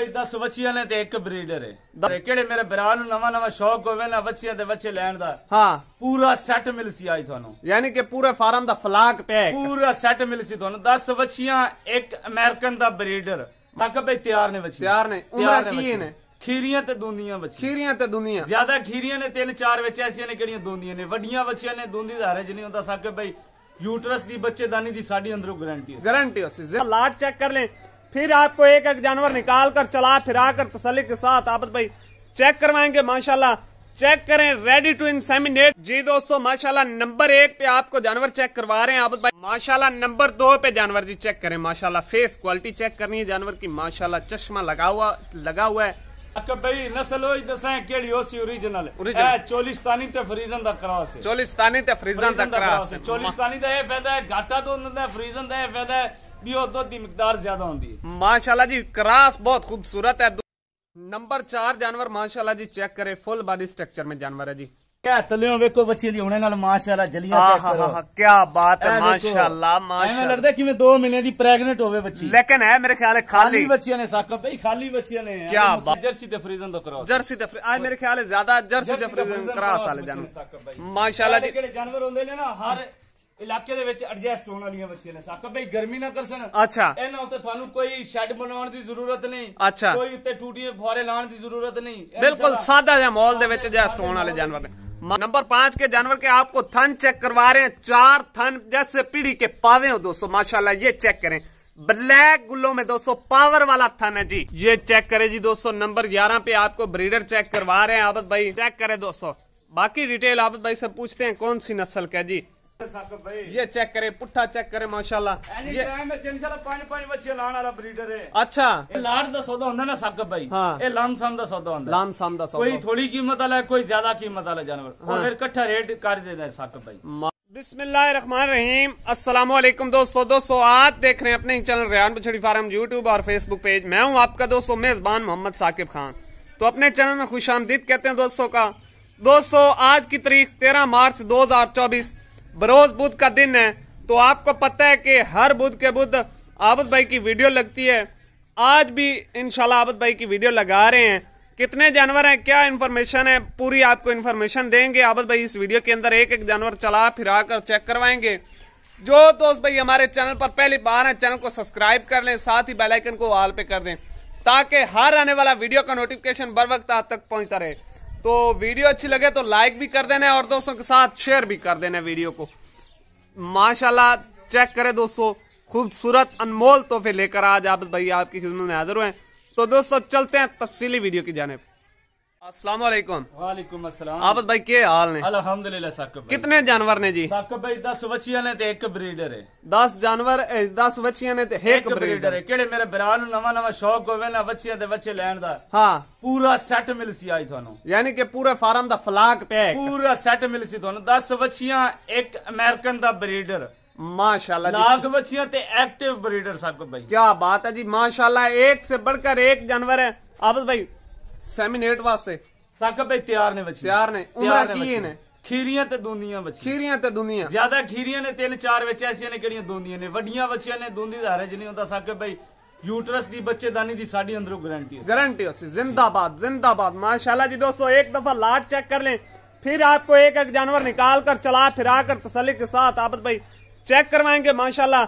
ਭਾਈ 10 ਵੱਛੀਆਂ ਨੇ ਤੇ ਇੱਕ ਬਰੀਡਰ ਹੈ ਕਿਹੜੇ ਮੇਰੇ ਬਰਾ ਨੂੰ ਨਵਾਂ ਨਵਾਂ ਸ਼ੌਕ ਹੋਵੇ ਨਾ ਵੱਛੀਆਂ ਦੇ ਵੱਛੇ ਲੈਣ ਦਾ ਹਾਂ ਪੂਰਾ ਸੈੱਟ ਮਿਲ ਸੀ ਅੱਜ ਤੁਹਾਨੂੰ ਯਾਨੀ ਕਿ ਪੂਰੇ ਫਾਰਮ ਦਾ ਫਲਾਕ ਪੈਕ ਪੂਰਾ ਸੈੱਟ ਮਿਲ ਸੀ ਤੁਹਾਨੂੰ 10 ਵੱਛੀਆਂ ਇੱਕ ਅਮਰੀਕਨ ਦਾ ਬਰੀਡਰ ਤੱਕ ਬਈ ਤਿਆਰ ਨੇ ਵੱਛੀਆਂ ਤਿਆਰ ਨੇ ਉਮਰਾਂ ਕੀ ਨੇ ਖੀਰੀਆਂ ਤੇ ਦੁੰਦੀਆਂ ਬੱਚੀਆਂ ਖੀਰੀਆਂ ਤੇ ਦੁੰਦੀਆਂ ਜ਼ਿਆਦਾ ਖੀਰੀਆਂ ਨੇ ਤਿੰਨ ਚਾਰ ਵਿੱਚ ਐਸੀਆਂ ਨੇ ਕਿਹੜੀਆਂ ਦੁੰਦੀਆਂ ਨੇ ਵੱਡੀਆਂ ਬੱਚੀਆਂ ਨੇ ਦੁੰਦੀ ਦਾ ਰਜ ਨਹੀਂ ਹੁੰਦਾ ਸਾਕੇ ਬਈ ਯੂਟਰਸ ਦੀ ਬੱਚੇਦਾਨੀ ਦੀ ਸਾਡੀ ਅੰਦਰੋਂ ਗਾਰੰਟੀ ਹੈ ਗਾਰੰਟੀ ਹੈ ਲਾਟ ਚੈੱਕ ਕਰ ਲੈ फिर आपको एक एक जानवर निकाल कर चला फिरा कर तसली के साथ आबद भाई चेक करवाएंगे माशाल्लाह चेक करें रेडी टू इंसेमिनेट जी दोस्तों माशाल्लाह नंबर एक पे आपको जानवर चेक करवा रहे हैं आबद भाई माशाल्लाह नंबर दो पे जानवर जी चेक करें माशाल्लाह फेस क्वालिटी चेक करनी है जानवर की माशाला चश्मा लगा हुआ लगा हुआ है चोलिस्तानी चोलिस्तानी ਹੋਈ ਦੱਸਾਂ ਵੀ ਉਹ ਦੁੱਧ ਦੀ ਮਿਕਦਾਰ ਜ਼ਿਆਦਾ ਹੁੰਦੀ ਹੈ ਮਾਸ਼ਾਅੱਲਾ ਜੀ ਕਰਾਸ ਬਹੁਤ ਖੂਬਸੂਰਤ ਹੈ ਨੰਬਰ 4 ਜਾਨਵਰ ਮਾਸ਼ਾਅੱਲਾ ਜੀ ਚੈੱਕ ਕਰੇ ਫੁੱਲ ਬਾਡੀ ਸਟਰਕਚਰ ਮੇ ਜਾਨਵਰ ਹੈ ਜੀ ਕਿਆ ਤਲਿਓ ਵੇਖੋ ਬੱਚੀ ਦੀ ਹੁਣੇ ਨਾਲ ਮਾਸ਼ਾਅੱਲਾ ਜਲੀਆਂ ਚੈੱਕ ਕਰੋ ਆਹ ਕਿਆ ਬਾਤ ਹੈ ਮਾਸ਼ਾਅੱਲਾ ਮਾਸ਼ਾਅੱਲਾ ਮੈਨੂੰ ਲੱਗਦਾ ਕਿਵੇਂ 2 ਮਹੀਨੇ ਦੀ ਪ੍ਰੈਗਨੈਂਟ ਹੋਵੇ ਬੱਚੀ ਲੇਕਿਨ ਹੈ ਮੇਰੇ ਖਿਆਲ ਹੈ ਖਾਲੀ ਬੱਚੀਆਂ ਨੇ ਸਾਕਾ ਬਈ ਖਾਲੀ ਬੱਚੀਆਂ ਨੇ ਕੀ ਬਾਤ ਜਰਸੀ ਤੇ ਫਰੀਜ਼ਨ ਤੋਂ ਕਰਾਓ ਜਰਸੀ ਤੇ ਆ ਮੇਰੇ ਖਿਆਲ ਹੈ ਜ਼ਿਆਦਾ ਜਰਸੀ ਤੇ ਫਰੀਜ਼ਨ ਕਰਾ ਸਾਲੇ ਜਾਨਵਰ ਮਾਸ਼ਾਅੱਲਾ ਜੀ ਕਿਹੜੇ ਜਾਨਵਰ ਹੁੰਦੇ ਨੇ ਨਾ ਹਰ ਇਲਾਕੇ ਦੇ ਵਿੱਚ ਐਡਜਸਟ ਹੋਣ ਵਾਲੀਆਂ ਬੱਚੀਆਂ ਨੇ ਸਾਕਾ ਭਾਈ ਗਰਮੀ ਨਾ ਕਰਸਣ ਅੱਛਾ ਇਹਨਾਂ ਉੱਤੇ ਤੁਹਾਨੂੰ ਕੋਈ ਸ਼ੈੱਡ ਬਣਾਉਣ ਦੀ ਜ਼ਰੂਰਤ ਨਹੀਂ ਅੱਛਾ ਕੋਈ ਉੱਤੇ ਟੂਟੀਆਂ ਫੋਰੇ ਲਾਉਣ ਦੀ ਜ਼ਰੂਰਤ ਨਹੀਂ ਬਿਲਕੁਲ ਸਾਦਾ ਜਿਹਾ ਮਾਲ ਦੇ ਵਿੱਚ ਐਡਜਸਟ ਹੋਣ ਵਾਲੇ ਜਾਨਵਰ ਨੇ ਨੰਬਰ 5 ਕੇ ਜਾਨਵਰ ਕੇ ਆਪਕੋ ਥਨ ਚੈੱਕ ਕਰਵਾ ਰਹੇ ਹਾਂ ਚਾਰ ਥਨ ਜੈਸੇ ਪੀੜੀ ਕੇ ਪਾਵੇ ਹੋ ਦੋਸਤੋ ਮਾਸ਼ਾਅੱਲਾ ਇਹ ਚੈੱਕ ਕਰੇ ਬਲੈਕ ਗੁੱਲੋ ਮੇ ਦੋਸਤੋ ਪਾਵਰ ਵਾਲਾ ਥਨ ਹੈ ਜੀ ਇਹ ਚੈੱਕ ਕਰੇ ਜੀ ਦੋਸਤੋ ਨੰਬਰ 11 ਪੇ ਆਪਕੋ ਬਰੀਡਰ ਚੈੱਕ ਕਰਵਾ ਰਹੇ ਹਾਂ ਆਬਦ ਭਾਈ ਚੈੱਕ ਕਰੇ ਦੋਸਤੋ ਬਾਕੀ ਡਿਟੇਲ ਆਬਦ ਭਾਈ ਸਭ ਪੁੱਛਤੇ ਹੈ ਕੌਨ ਸੀ ਨਸਲ ਕੇ ਜੀ ये चेक करे पुट्ठा चेक करे माशाल्लाह ये पांच पांच बच्चे लाने वाला ब्रीडर है अच्छा लाट ਦਾ ਸੌਦਾ ਹੁੰਦਾ ਨਾ ਸਾਕਬ ਭਾਈ ਇਹ ਲਾਮਸਾਮ ਦਾ ਸੌਦਾ ਹੁੰਦਾ ਲਾਮਸਾਮ ਦਾ कोई ਕੋਈ कीमत ਕੀਮਤ ਵਾਲਾ ਕੋਈ ਜ਼ਿਆਦਾ ਕੀਮਤ ਵਾਲਾ ਜਾਨਵਰ ਉਹ ਫਿਰ ਇਕੱਠਾ ਰੇਟ ਕਰ ਦਿੰਦਾ ਹੈ ਸਾਕਬ ਭਾਈ बिस्मिल्लाम असलम दोस्तों दोस्तों आप देख रहे हैं अपने चैनल रेहान बछड़ी फार्म यूट्यूब और फेसबुक पेज मैं हूं आपका दोस्तों मेज़बान मोहम्मद साकिब खान तो अपने चैनल में खुश कहते हैं दोस्तों का दोस्तों आज की तारीख 13 मार्च 2024 बरोज बुद्ध का दिन है तो आपको पता है कि हर बुद्ध के बुद्ध आबद भाई की वीडियो लगती है आज भी इन आबद भाई की वीडियो लगा रहे हैं कितने जानवर हैं क्या इन्फॉर्मेशन है पूरी आपको इन्फॉर्मेशन देंगे आबद भाई इस वीडियो के अंदर एक एक जानवर चला फिरा कर चेक करवाएंगे जो दोस्त भाई हमारे चैनल पर पहली बार है चैनल को सब्सक्राइब कर लें साथ ही बेलाइकन को ऑल पे कर दें ताकि हर आने वाला वीडियो का नोटिफिकेशन बर वक्त आप तक पहुंचता रहे तो वीडियो अच्छी लगे तो लाइक भी कर देना और दोस्तों के साथ शेयर भी कर देना वीडियो को माशाल्लाह चेक करें दोस्तों खूबसूरत अनमोल तोहफे लेकर आज आप भाई आपकी खिदमत में हाजिर हुए तो दोस्तों चलते हैं तफसीली वीडियो की पर अस्सलाम वालेकुम भाई के हाल ने कितने जानवर ने जी भाई ने एक ब्रीडर है जानवर 10 ने एक ब्रीडर है केड़े मेरे नवा नवा शौक हाँ। पूरा मिल सी आज थानू यानी पूरे फार्म फलाक पे पूरा मिल सी थानू एक अमेरिकन ब्रीडर माशाला ते एक्टिव ब्रीडर साहब भाई क्या बात है जी माशाल्लाह एक से बढ़कर एक जानवर है आपस भाई ਸੈਮੀਨੇਟ ਵਾਸਤੇ ਸੱਕ ਭਈ ਤਿਆਰ ਨੇ ਬੱਚੇ ने ਨੇ ਉਮਰਾਂ ਕੀ ਨੇ ਖੀਰੀਆਂ ਤੇ ਦੁੰਦੀਆਂ ਬੱਚੇ ਖੀਰੀਆਂ ਤੇ ਦੁੰਦੀਆਂ ਜ਼ਿਆਦਾ ਖੀਰੀਆਂ ਨੇ ਤਿੰਨ ਚਾਰ ਵਿੱਚ ਐਸੀਆਂ ਨੇ ਕਿਹੜੀਆਂ ਦੁੰਦੀਆਂ ਨੇ ਵੱਡੀਆਂ ਬੱਚੀਆਂ ਨੇ ਦੁੰਦੀ ਦਾ ਹਰਜ ਨਹੀਂ ਹੁੰਦਾ ਸੱਕ ਭਈ यूटरस की बच्चेदानी की साड़ी अंदरों गारंटी गारंटी हो जिंदाबाद जिंदाबाद माशाला जी दोस्तों एक दफा लाट चेक कर लें फिर आपको एक एक जानवर निकाल कर चला फिरा कर तसली के साथ आबद भाई चेक करवाएंगे माशाला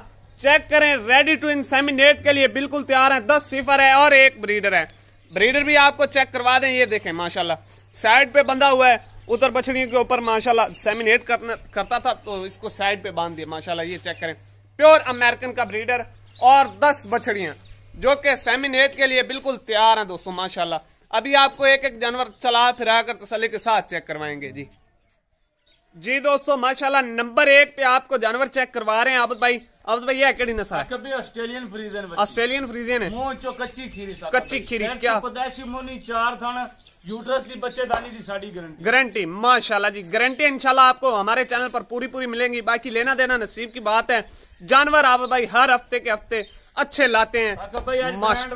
चेक करें रेडी टू इंसेमिनेट के लिए बिल्कुल तैयार है दस सिफर है और एक ब्रीडर है ब्रीडर भी आपको चेक करवा दें ये देखें माशाल्लाह साइड पे बंधा हुआ है उधर बछड़ियों के ऊपर माशाल्लाह सेमिनेट करना करता था तो इसको साइड पे बांध दिया माशाल्लाह ये चेक करें प्योर अमेरिकन का ब्रीडर और दस बछड़ियां जो कि सेमिनेट के लिए बिल्कुल तैयार हैं दोस्तों माशाला अभी आपको एक एक जानवर चला फिरा कर तसली के साथ चेक करवाएंगे जी जी दोस्तों माशाल्लाह नंबर एक पे आपको जानवर चेक करवा रहे हैं आबद भाई अब तो भैया कड़ी नशा है कभी ऑस्ट्रेलियन फ्रीजन ऑस्ट्रेलियन फ्रीजन है मुंह कच्ची खीरी कच्ची खीरी क्या पदेशी मोनी चार थन यूट्रस की बच्चेदानी की साड़ी गारंटी गारंटी माशाल्लाह जी गारंटी इंशाल्लाह आपको हमारे चैनल पर पूरी पूरी मिलेंगी बाकी लेना देना नसीब की बात है जानवर आप भाई हर हफ्ते के हफ्ते अच्छे लाते हैं ब्रांड हाँ,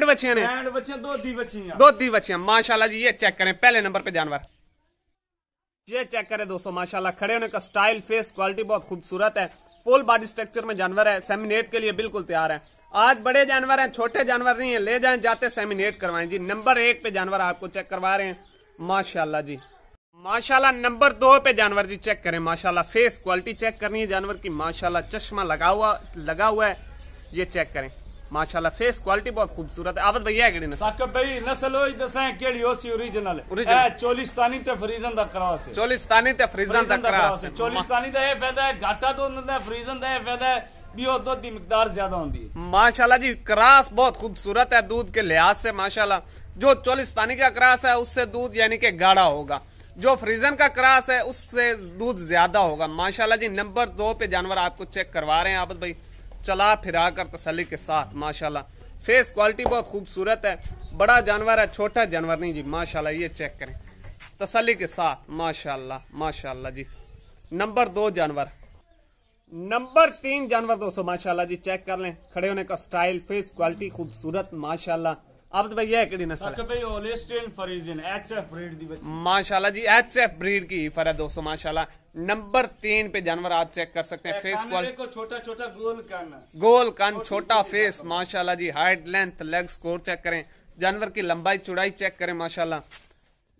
तो बच्चे ने दो दी बच्चिया माशाला जी ये चेक करें पहले नंबर पे जानवर ये चेक करें दोस्तों माशाल्लाह खड़े होने का स्टाइल फेस क्वालिटी बहुत खूबसूरत है फुल बॉडी स्ट्रक्चर में जानवर है सेमिनेट के लिए बिल्कुल तैयार है आज बड़े जानवर हैं छोटे जानवर नहीं है ले जाए जाते सेमिनेट करवाएं जी नंबर एक पे जानवर आपको चेक करवा रहे हैं माशाला जी माशाला नंबर दो पे जानवर जी चेक करें माशाला फेस क्वालिटी चेक करनी है जानवर की माशाला चश्मा लगा हुआ लगा हुआ है ये चेक करें माशाल्लाह फेस क्वालिटी बहुत खूबसूरत है आवत भैया केड़ी नस्ल भाई नस्ल केड़ी होसी ओरिजिनल है ए चोलिस्तानी ते फ्रीजन दा क्रॉस है चोलिस्तानी ते फ्रीजन दा क्रॉस है चोलिस्तानी दा ए फायदा है घाटा तो नंदा फ्रीजन दा ए फायदा है बियो दूध दी ज्यादा होंदी है माशाल्लाह जी क्रॉस बहुत खूबसूरत है दूध के लिहाज से माशाल्लाह जो चोलिस्तानी का क्रॉस है उससे दूध यानी के गाढ़ा होगा जो फ्रीजन का क्रॉस है उससे दूध ज्यादा होगा माशाल्लाह जी नंबर दो पे जानवर आपको चेक करवा रहे हैं आबद भाई चला फिरा कर तसली के साथ माशाला फेस क्वालिटी बहुत खूबसूरत है बड़ा जानवर है छोटा जानवर नहीं जी माशाला ये चेक करें तसली के साथ माशाला माशाला जी नंबर दो जानवर नंबर तीन जानवर दोस्तों माशाला जी चेक कर लें खड़े होने का स्टाइल फेस क्वालिटी खूबसूरत माशाला अब तो भैया ये केड़ी नस्ल माशाल्लाह जी एच एफ ब्रीड की फर है दोस्तों माशाला नंबर तीन पे जानवर आप चेक कर सकते हैं फेस को छोटा छोटा गोल कान गोल कान छोटा फेस माशाल्लाह जी height length leg score check करें जानवर की लंबाई चौड़ाई चेक करें माशाल्लाह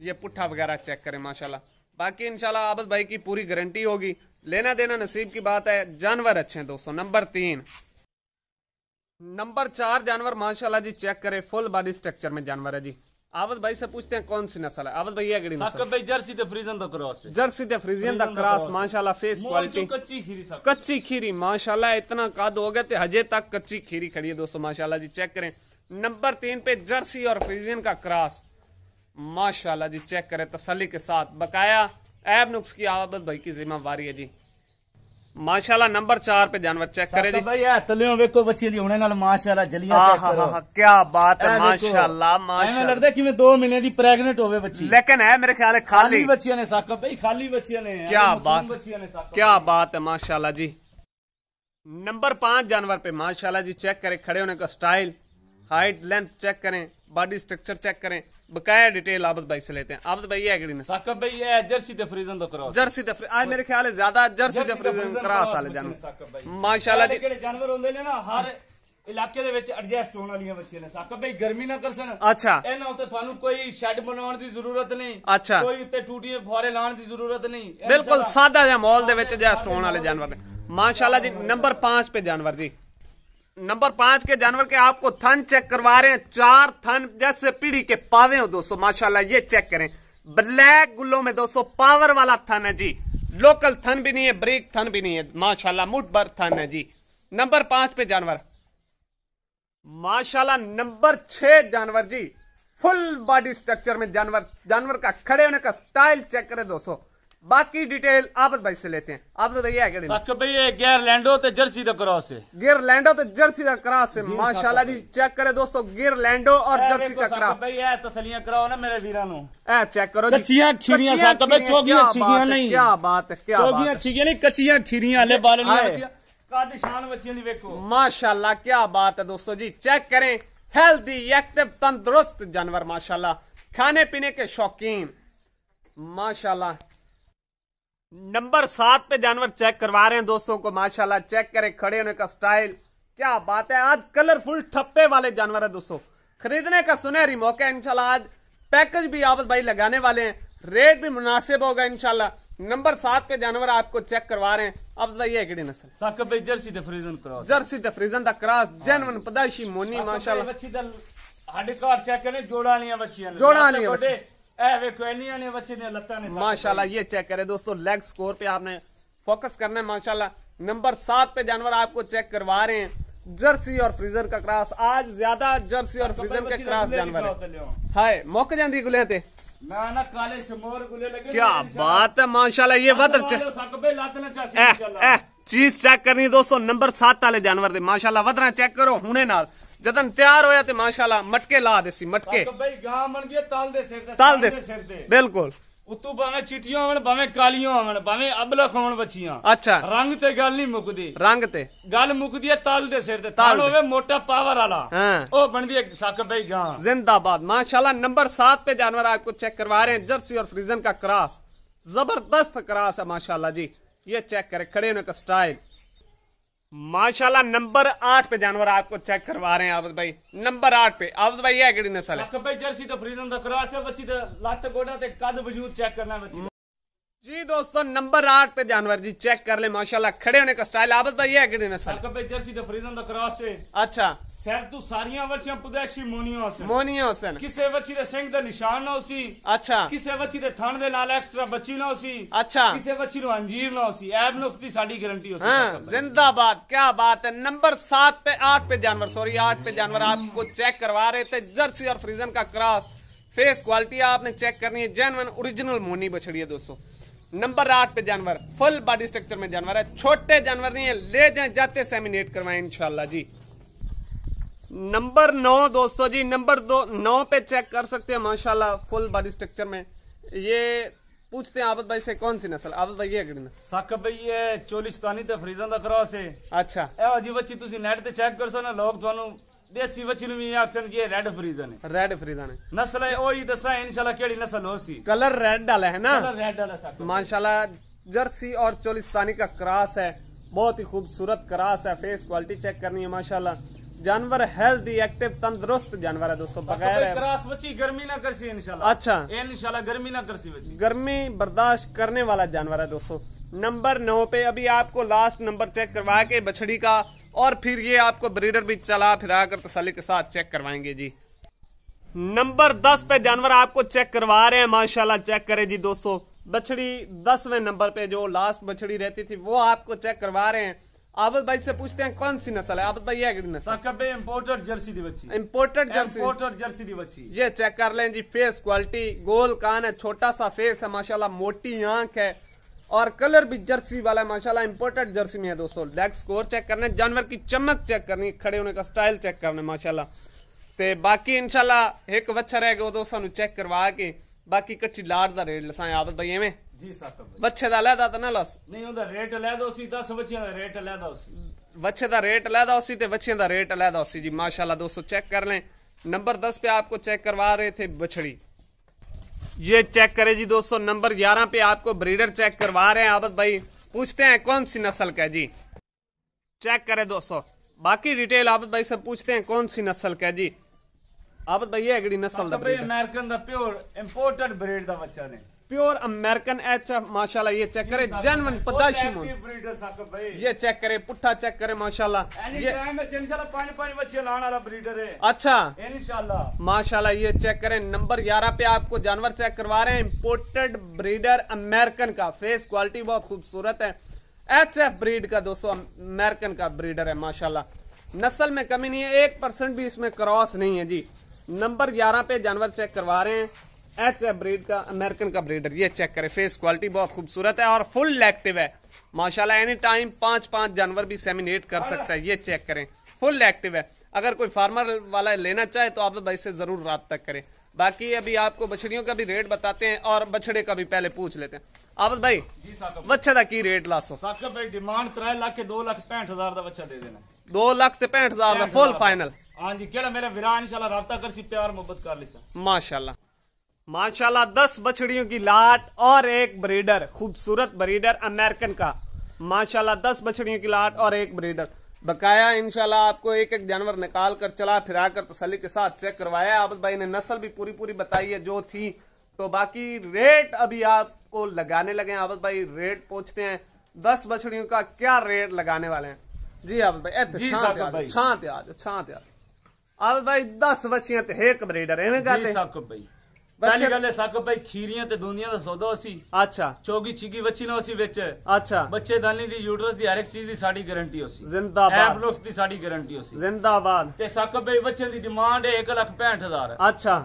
ये पुट्ठा वगैरह चेक करें माशाल्लाह बाकी इंशाल्लाह आबद भाई की पूरी गारंटी होगी लेना देना नसीब की बात है जानवर अच्छे हैं दोस्तों नंबर तीन नंबर चार जानवर माशाला जी चेक करे फुल बॉडी स्ट्रक्चर में जानवर है जी आवद भाई से पूछते हैं कौन सी नस्ल है आवद भैया गड़ी नस्ल भाई जर्सी द तो फ्रीजन द क्रॉस जर्सी द तो फ्रीजन द क्रॉस माशाल्लाह फेस क्वालिटी कच्ची खीरी सब कच्ची खीरी माशाल्लाह इतना काद हो गया थे तो हजे तक कच्ची खीरी खड़ी है दोस्तों माशाल्लाह जी चेक करें नंबर 3 पे जर्सी और फ्रीजन का क्रॉस माशाल्लाह जी चेक करें तसल्ली के साथ बकाया ऐब नुक्स की आवद भाई की जिम्मेवारी है जी माशाल्लाह नंबर चार पे जानवर चेक करे जी भाई तलियों ਵੇਖੋ ਬੱਚੀ ਦੀ ਹੁਣੇ ਨਾਲ ਮਾਸ਼ਾਅੱਲਾ ਜਲੀਆਂ ਚੈੱਕ ਕਰੋ ਹਾਂ ਕੀ ਬਾਤ ਹੈ ਮਾਸ਼ਾਅੱਲਾ ਮਾਸ਼ਾਅੱਲਾ ਐਵੇਂ ਲੱਗਦਾ ਕਿਵੇਂ 2 ਮਹੀਨੇ ਦੀ ਪ੍ਰੈਗਨੈਂਟ ਹੋਵੇ ਬੱਚੀ ਲੇਕਿਨ ਹੈ ਮੇਰੇ ਖਿਆਲ ਹੈ ਖਾਲੀ ਬੱਚੀਆਂ ਨੇ ਸਾਕਾ ਭਾਈ ਖਾਲੀ ਬੱਚੀਆਂ ਨੇ ਕੀ ਬਾਤ ਬੱਚੀਆਂ ਨੇ ਸਾਕਾ ਕੀ ਬਾਤ है माशाल्लाह जी नंबर पांच जानवर पे माशाल्लाह जी चेक करें खड़े होने का स्टाइल हाइट लेंथ चेक करें बॉडी स्ट्रक्चर चेक करें ਬਕਾਇਆ ਡਿਟੇਲ ਆਬਦ बकाया डिटेल आबद भाई से लेते हैं आबद भाई है कितने साकब भाई है जर्सी तफरीजन दो क्रॉस जर्सी ਆ ਮੇਰੇ ਖਿਆਲ ਹੈ ਜ਼ਿਆਦਾ ਜਰਸੀ जर्सी ਫਰੀਜ਼ਨ क्रॉस वाले जानवर ਮਾਸ਼ਾਅੱਲਾ ਜੀ ਕਿਹੜੇ ਜਾਨਵਰ ਹੁੰਦੇ ਨੇ ਨਾ ਹਰ ਇਲਾਕੇ ਦੇ ਵਿੱਚ ਐਡਜਸਟ ਹੋਣ ਵਾਲੀਆਂ ਬੱਚੀਆਂ ਨੇ ਸਾਕਬ ਬਾਈ ਗਰਮੀ ਨਾ ਕਰਸਣ ਅੱਛਾ ਇਹਨਾਂ ਉੱਤੇ ਤੁਹਾਨੂੰ ਕੋਈ ਸ਼ੈੱਡ ਬਣਾਉਣ ਦੀ ਜ਼ਰੂਰਤ ਨਹੀਂ ਅੱਛਾ ਕੋਈ ਉੱਤੇ ਟੂਟੀਆਂ ਫੋਰੇ ਲਾਉਣ ਦੀ ਜ਼ਰੂਰਤ ਨਹੀਂ ਬਿਲਕੁਲ ਸਾਦਾ ਜਿਹਾ ਮਾਹੌਲ ਦੇ ਵਿੱਚ ਐਡਜਸਟ ਹੋਣ ਵਾਲੇ ਜਾਨਵਰ ਨੇ ਮਾਸ਼ਾਅੱਲਾ ਜੀ ਨੰਬਰ 5 ਤੇ ਜਾਨਵਰ ਜੀ नंबर पांच के जानवर के आपको थन चेक करवा रहे हैं चार थन जैसे पीढ़ी के पावे हो दोस्तों माशाल्लाह ये चेक करें ब्लैक गुल्लो में दोस्तों पावर वाला थन है जी लोकल थन भी नहीं है ब्रेक थन भी नहीं है माशाल्लाह मुठ भर थन है जी नंबर पांच पे जानवर माशाल्लाह नंबर छह जानवर जी फुल बॉडी स्ट्रक्चर में जानवर जानवर का खड़े होने का स्टाइल चेक करें दोस्तों ਬਾਕੀ ਡਿਟੇਲ ਆਪਸ ਭਾਈ ਸੇ ਲੈਤੇ ਹੈ ਆਪਸ ਭਈਆ ਹੈ ਕਿਹੜੇ ਸੱਕ ਭਈਆ ਗੈਰਲੈਂਡੋ ਤੇ ਜਰਸੀ ਦਾ ਕ੍ਰਾਸ ਹੈ ਗੈਰਲੈਂਡੋ ਤੇ ਜਰਸੀ ਦਾ ਕ੍ਰਾਸ ਹੈ ਮਾਸ਼ਾਅੱਲਾ ਜੀ ਚੈੱਕ ਕਰੇ ਦੋਸਤੋ ਗੈਰਲੈਂਡੋ ਔਰ ਜਰਸੀ ਦਾ ਕ੍ਰਾਸ ਭਈ ਇਹ ਤਸਲੀਆਂ ਕਰਾਓ ਨਾ ਮੇਰੇ ਵੀਰਾਂ ਨੂੰ ਇਹ ਚੈੱਕ ਕਰੋ ਜੀ ਕੱਚੀਆਂ ਖੀਰੀਆਂ ਸੱਕ ਭਈ ਚੋਗੀਆਂ ਛੀਗੀਆਂ ਨਹੀਂ ਕੀ ਬਾਤ ਹੈ ਕੀ ਬਾਤ ਚੋਗੀਆਂ ਛੀਗੀਆਂ ਨਹੀਂ ਕੱਚੀਆਂ ਖੀਰੀਆਂ ਹਲੇ ਬਾਲ ਨਹੀਂ ਕੱਦ ਸ਼ਾਨ ਬੱਚੀਆਂ ਦੀ ਵੇਖੋ ਮਾਸ਼ਾਅੱਲਾ ਕੀ ਬਾਤ ਹੈ ਦੋਸਤੋ ਜੀ ਚੈੱਕ ਕਰੇ हेल्दी एक्टिव तंदुरुस्त जानवर माशाल्लाह खाने पीने के शौकीन माशाल्लाह नंबर सात पे जानवर चेक करवा रहे हैं दोस्तों को माशाल्लाह चेक करें खड़े होने का स्टाइल क्या बात है आज कलरफुल ठप्पे वाले जानवर है दोस्तों खरीदने का सुनहरी मौका है इनशाला आज पैकेज भी आप भाई लगाने वाले हैं रेट भी मुनासिब होगा इनशाला नंबर सात पे जानवर आपको चेक करवा रहे हैं अब बताइए किड़ी नस्ल jersey cross jersey cross genuine पदाशी मोनी माशाल्लाह जोड़ा लिया बच्चियां जोड़ा लिया माशाला ये चेक करे दोस्तों लेग स्कोर पे आपने फोकस करना है माशाला नंबर सात पे जानवर आपको चेक करवा रहे हैं जर्सी और फ्रीजर का क्रास आज ज्यादा जर्सी और फ्रीजर के क्रास जानवर है हाय मौक जाती गुले थे क्या बात है माशाल्लाह ये बदर चीज चेक करनी दोस्तों नंबर सात आले जानवर दे माशाल्लाह वदना चेक करो हुने नाल ਜਦੋਂ ਤਿਆਰ ਹੋਇਆ ਤੇ ਮਾਸ਼ਾਅੱਲਾ ਮਟਕੇ ਲਾ ਦੇ ਸੀ ਮਟਕੇ ਤਾਂ ਬਈ ਗਾਂ ਬਣ ਗਈ ਤਲ ਦੇ ਸਿਰ ਤੇ ਤਲ ਦੇ ਸਿਰ ਤੇ ਬਿਲਕੁਲ ਉਤੋਂ ਭਾਵੇਂ ਚਿੱਟੀਆਂ ਆਵਣ ਭਾਵੇਂ ਕਾਲੀਆਂ ਆਵਣ ਭਾਵੇਂ ਅਬਲਖ ਆਉਣ ਬੱਚੀਆਂ ਅੱਛਾ ਰੰਗ ਤੇ ਗੱਲ ਨਹੀਂ ਮੁੱਕਦੀ ਰੰਗ ਤੇ ਗੱਲ ਮੁੱਕਦੀ ਹੈ ਤਲ ਦੇ ਸਿਰ ਤੇ ਤਲ ਹੋਵੇ ਮੋਟਾ ਪਾਵਰ ਵਾਲਾ ਹਾਂ ਉਹ ਬਣਦੀ ਹੈ ਸਾਕ ਬਈ ਗਾਂ ਜ਼ਿੰਦਾਬਾਦ ਮਾਸ਼ਾਅੱਲਾ ਨੰਬਰ 7 ਜਾਨਵਰ ਆਪ ਕੋ ਚੈੱਕ ਕਰਵਾ ਰਹੇ ਹਾਂ ਜਰਸੀ ਔਰ ਫਰੀਜ਼ਨ ਦਾ ਕ੍ਰਾਸ ਜ਼ਬਰਦਸਤ ਕ੍ਰਾਸ ਹੈ ਮਾਸ਼ਾਅੱਲਾ ਜੀ ਇਹ ਚੈੱਕ ਕਰੇ ਖੜੇ ਨੇ ਕ ਸਟਾਈਲ माशाल्लाह नंबर आठ पे जानवर आपको चेक करवा रहे हैं आबद भाई नंबर आठ पे आबद भाई है किड़ी नस्ल है भाई जर्सी तो फ्रीजन दा क्रॉस है बच्ची दा लात गोडा ते कद वजूद चेक करना बच्ची जी दोस्तों नंबर आठ पे जानवर जी चेक कर ले माशाल्लाह खड़े होने का स्टाइल आबद भाई है किड़ी नस्ल भाई जर्सी तो फ्रीजन दा क्रॉस है अच्छा ਸਰ ਤੂੰ ਸਾਰੀਆਂ ਵਰਚੀਆਂ ਪੁਦੈਸ਼ੀ ਮੋਨੀਓ ਹਸਨ ਮੋਨੀਓ ਹਸਨ ਕਿਸੇ ਵਰਚੀ ਦੇ ਸਿੰਘ ਦਾ ਨਿਸ਼ਾਨ ਨਾ ਹੋਸੀ ਅੱਛਾ ਕਿਸੇ ਵਰਚੀ ਦੇ ਥਣ ਦੇ ਨਾਲ ਐਕਸਟਰਾ ਬੱਚੀ ਨਾ ਹੋਸੀ ਅੱਛਾ ਕਿਸੇ ਵਰਚੀ ਨੂੰ ਅੰਜੀਰ ਨਾ ਹੋਸੀ ਐਬ ਨੁਕਸ ਦੀ ਸਾਡੀ ਗਾਰੰਟੀ ਹੋਸੀ ਹਾਂ ਜ਼ਿੰਦਾਬਾद क्या बात है नंबर सात पे आठ पे जानवर सॉरी आठ पे जानवर आपको चेक करवा रहे थे जर्सी और फ्रीजन का क्रॉस फेस क्वालिटी आपने चेक करनी है जेनवन ओरिजिनल मोनी बछड़ी है दोस्तों नंबर आठ पे जानवर फुल बॉडी स्ट्रक्चर में जानवर है छोटे जानवर नहीं है ले जाए जाते सेमिनेट करवाएं इंशाल्लाह जी नंबर नौ दोस्तों जी नंबर दो नौ पे चेक कर सकते हैं माशाल्लाह फुल बॉडी स्ट्रक्चर में ये पूछते हैं आबद भाई से कौन सी नस्ल आबद भाई ये अगली नस्ल ਸਾਕਬ ਭਈ ਇਹ ਚੋਲਿਸਤਾਨੀ ਤੇ ਫਰੀਜ਼ਾਂ अच्छा ਇਹੋ ਜੀ ਬੱਚੀ ਤੁਸੀਂ ਨੈਟ ਤੇ ਚੈੱਕ ਕਰਸੋ रेड फ्रीजा ने ਨਸਲ ਹੈ ਉਹ है ना ਰੈੱਡ माशाला जर्सी और चोलिस्तानी का क्रास है बहुत ही खूबसूरत क्रास है फेस क्वालिटी चेक करनी है माशाला जानवर हेल्थी एक्टिव तंदुरुस्त जानवर है दोस्तों अच्छा, बगैर बची गर्मी ना करसी इंशाल्लाह अच्छा इंशाल्लाह गर्मी ना करसी बची गर्मी बर्दाश्त करने वाला जानवर है दोस्तों नंबर नौ पे अभी आपको लास्ट नंबर चेक करवा के बछड़ी का और फिर ये आपको ब्रीडर भी चला फिरा कर तसली के साथ चेक करवाएंगे जी नंबर दस पे जानवर आपको चेक करवा रहे हैं माशाल्लाह चेक करे जी दोस्तों बछड़ी दसवें नंबर पे जो लास्ट बछड़ी रहती थी वो आपको चेक करवा रहे हैं आबद भाई से पूछते हैं कौन सी नस्ल है आबद भाई ये नस्ल इम्पोर्टेड जर्सी दी बच्ची इम्पोर्टेड जर्सी इम्पोर्टेड जर्सी दी बच्ची ये चेक कर लें जी फेस क्वालिटी गोल कान है छोटा सा फेस है माशाल्लाह मोटी आंख है और कलर भी जर्सी वाला है माशाल्लाह इम्पोर्टेड जर्सी में है दोस्तों लेग स्कोर चेक करने जानवर की चमक चेक करनी खड़े होने का स्टाइल चेक करना माशाल्लाह ਤੇ ਬਾਕੀ ਇਨਸ਼ਾਅੱਲਾ ਇੱਕ ਵੱਛਾ ਰਹਿ ਗਿਆ ਉਦੋਂ ਸਾਨੂੰ ਚੈੱਕ ਕਰਵਾ ਕੇ ਬਾਕੀ ਇਕੱਠੀ ਲਾੜ ਦਾ ਰੇਟ ਲਸਾਂ ਆਦਤ ਬਈ ब्रीडर चेक करवा रहे आबद भाई पूछते हैं कौन सी नस्ल का जी चेक करे दोस्तों बाकी डिटेल आबद भाई सब पूछते हैं कौन सी नस्ल का जी आबद भाई ये नस्ल अमेरिकन प्योर इम्पोर्टेड ब्रीड का बच्चा ने प्योर अमेरिकन एच अच्छा, माशाला ये चेक करे जेनवन पदाशी ये चेक करे पुट्ठा चेक करे माशाला ये अच्छा माशाला ये चेक करे नंबर ग्यारह पे आपको जानवर चेक करवा रहे हैं इम्पोर्टेड ब्रीडर अमेरिकन का फेस क्वालिटी बहुत खूबसूरत है एच एफ ब्रीड का दोस्तों अमेरिकन का ब्रीडर है माशाला नस्ल में कमी नहीं है एक परसेंट भी इसमें क्रॉस नहीं है जी नंबर ग्यारह पे जानवर चेक करवा रहे हैं एच एफ ब्रीड का अमेरिकन का ब्रीडर ये चेक करें फेस क्वालिटी बहुत खूबसूरत है और फुल एक्टिव है माशाल्लाह एनी टाइम पांच पांच जानवर भी सेमिनेट कर सकता है ये चेक करें फुल एक्टिव है अगर कोई फार्मर वाला लेना चाहे तो आप भाई से जरूर रबता करें बाकी अभी आपको बछड़ियों का भी रेट बताते हैं और बछड़े का भी पहले पूछ लेते हैं आबद भाई बच्चे का की रेट लासो भाई डिमांड त्रे लाख के दो लाख पैंठ हजार का बच्चा दे देना दो लाख पैंठ हजार का फुल फाइनल हाँ जी केड़ा मेरा विरा इंशाल्लाह रबता कर सी प्यार मोहब्बत कर ली सर माशाल्लाह माशाल्लाह दस बछड़ियों की लाट और एक ब्रीडर खूबसूरत ब्रीडर अमेरिकन का माशाल्लाह दस बछड़ियों की लाट और एक ब्रीडर बकाया इनशाला आपको एक एक जानवर निकाल कर चला फिरा कर तसली के साथ चेक करवाया आबद भाई ने नस्ल भी पूरी पूरी बताई है जो थी तो बाकी रेट अभी आपको लगाने लगे हैं आबद भाई रेट पूछते हैं दस बछड़ियों का क्या रेट लगाने वाले हैं जी आबद भाई तो जी छाते छा छाते आबद भाई दस बछिया तो एक ब्रीडर है भाई ਪਹਿਲੀ ਗੱਲੇ ਸੱਕ ਭਾਈ ਖੀਰੀਆਂ ਤੇ ਦੁਨੀਆ ਦਾ ਸੌਦਾ ਸੀ ਅੱਛਾ ਚੋਗੀ ਚੀਗੀ ਬੱਚੀ ਨਾ ਅਸੀਂ ਵਿੱਚ ਅੱਛਾ ਬੱਚੇਦਾਨੀ ਦੀ ਯੂਟਰਸ ਦੀ ਹਰ ਇੱਕ ਚੀਜ਼ ਦੀ ਸਾਡੀ ਗਾਰੰਟੀ ਹੋਸੀ ਜ਼ਿੰਦਾਬਾਦ ਐਪਲੋਕਸ ਦੀ ਸਾਡੀ ਗਾਰੰਟੀ ਹੋਸੀ ਜ਼ਿੰਦਾਬਾਦ ਤੇ ਸੱਕ ਭਾਈ ਬੱਚੇ ਦੀ ਡਿਮਾਂਡ ਹੈ 165000 ਅੱਛਾ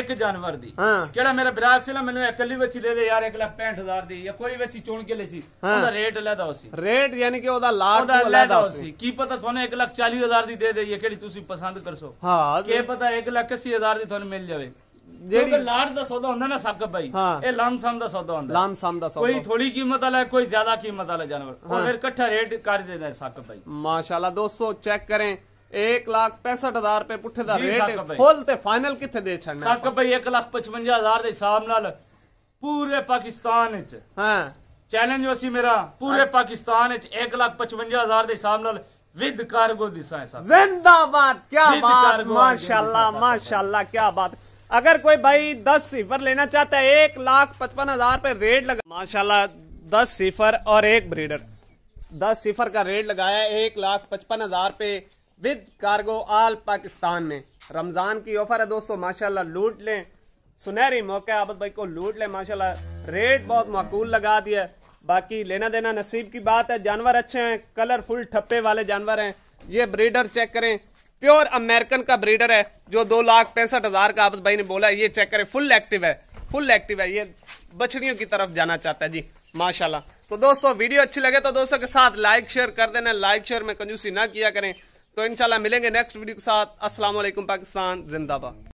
ਇੱਕ ਜਾਨਵਰ ਦੀ ਕਿਹੜਾ ਮੇਰਾ ਵਿਰਾਗ ਸੀ ਨਾ ਮੈਨੂੰ ਇਕੱਲੀ ਬੱਚੀ ਦੇ ਦੇ ਯਾਰ 165000 ਦੀ ਜਾਂ ਕੋਈ ਬੱਚੀ ਚੁਣ ਕੇ ਲਈ ਸੀ ਉਹਦਾ ਰੇਟ ਲੈਦਾ ਹੋਸੀ ਰੇਟ ਯਾਨੀ ਕਿ ਉਹਦਾ ਲਾਟ ਤੋਂ ਲੈਦਾ ਹੋਸੀ ਕੀ ਪਤਾ ਤੁਹਾਨੂੰ 140000 ਦੀ ਦੇ ਦੇਈਏ ਕਿਹੜੀ ਤੁਸੀਂ ਪਸੰਦ ਕਰਸੋ ਹਾਂ ਕੀ ਪਤਾ 180000 ਦੀ ਤੁਹਾਨੂੰ ਮਿਲ ਜਾਵੇ ਜਿਹੜੀ ਲਾਟ ਦਾ ਸੌਦਾ ਹੁੰਦਾ ਨਾ ਸਾਕਬ ਭਾਈ ਇਹ ਲਾਮਸਾਮ ਦਾ ਸੌਦਾ ਹੁੰਦਾ ਲਾਮਸਾਮ ਦਾ ਸੌਦਾ ਕੋਈ ਥੋੜੀ ਕੀਮਤ ਵਾਲਾ ਕੋਈ ਜ਼ਿਆਦਾ ਕੀਮਤ ਵਾਲਾ ਜਾਨਵਰ ਉਹ ਫਿਰ ਇਕੱਠਾ ਰੇਟ ਕਰ ਦੇਦਾ ਸਾਕਬ ਭਾਈ ਮਾਸ਼ਾਅੱਲਾ ਦੋਸਤੋ ਚੈੱਕ ਕਰੇ 165000 ਰੁਪਏ ਪੁੱਠੇ ਦਾ ਰੇਟ ਫੁੱਲ ਤੇ ਫਾਈਨਲ ਕਿੱਥੇ ਦੇ ਛੱਡਣਾ ਸੱਕ ਭਾਈ 155000 ਦੇ ਹਿਸਾਬ ਨਾਲ ਪੂਰੇ ਪਾਕਿਸਤਾਨ ਵਿੱਚ ਹਾਂ ਚੈਲੰਜ ਅਸੀਂ ਮੇਰਾ ਪੂਰੇ ਪਾਕਿਸਤਾਨ ਵਿੱਚ 155000 ਦੇ ਹਿਸਾਬ ਨਾਲ ਵਿਦ ਕਾਰਗੋ ਦਿਸਾਂ ਹੈ ਸਾਹਿਬ ਜ਼ਿੰਦਾਬਾਦ ਕੀ ਬਾਤ ਮਾਸ਼ਾਅੱਲਾ ਮਾਸ਼ਾਅੱਲਾ ਕੀ ਬਾਤ अगर कोई भाई दस सिफर लेना चाहता है एक लाख पचपन हजार पे रेट लगा माशाल्लाह दस सिफर और एक ब्रीडर दस सिफर का रेट लगाया एक लाख पचपन हजार पे विद कार्गो आल पाकिस्तान में रमजान की ऑफर है दोस्तों माशाल्लाह लूट लें सुनहरी मौका है आबद भाई को लूट लें माशाल्लाह रेट बहुत माकूल लगा दिया बाकी लेना देना नसीब की बात है जानवर अच्छे हैं कलरफुल ठप्पे वाले जानवर हैं ये ब्रीडर चेक करें प्योर अमेरिकन का ब्रीडर है जो दो लाख पैंसठ हजार का आपद भाई ने बोला ये चेक करें फुल एक्टिव है फुल एक्टिव है ये बछड़ियों की तरफ जाना चाहता है जी माशाल्लाह तो दोस्तों वीडियो अच्छी लगे तो दोस्तों के साथ लाइक शेयर कर देना लाइक शेयर में कंजूसी ना किया करें तो इनशाला मिलेंगे नेक्स्ट वीडियो के साथ असला पाकिस्तान जिंदाबाद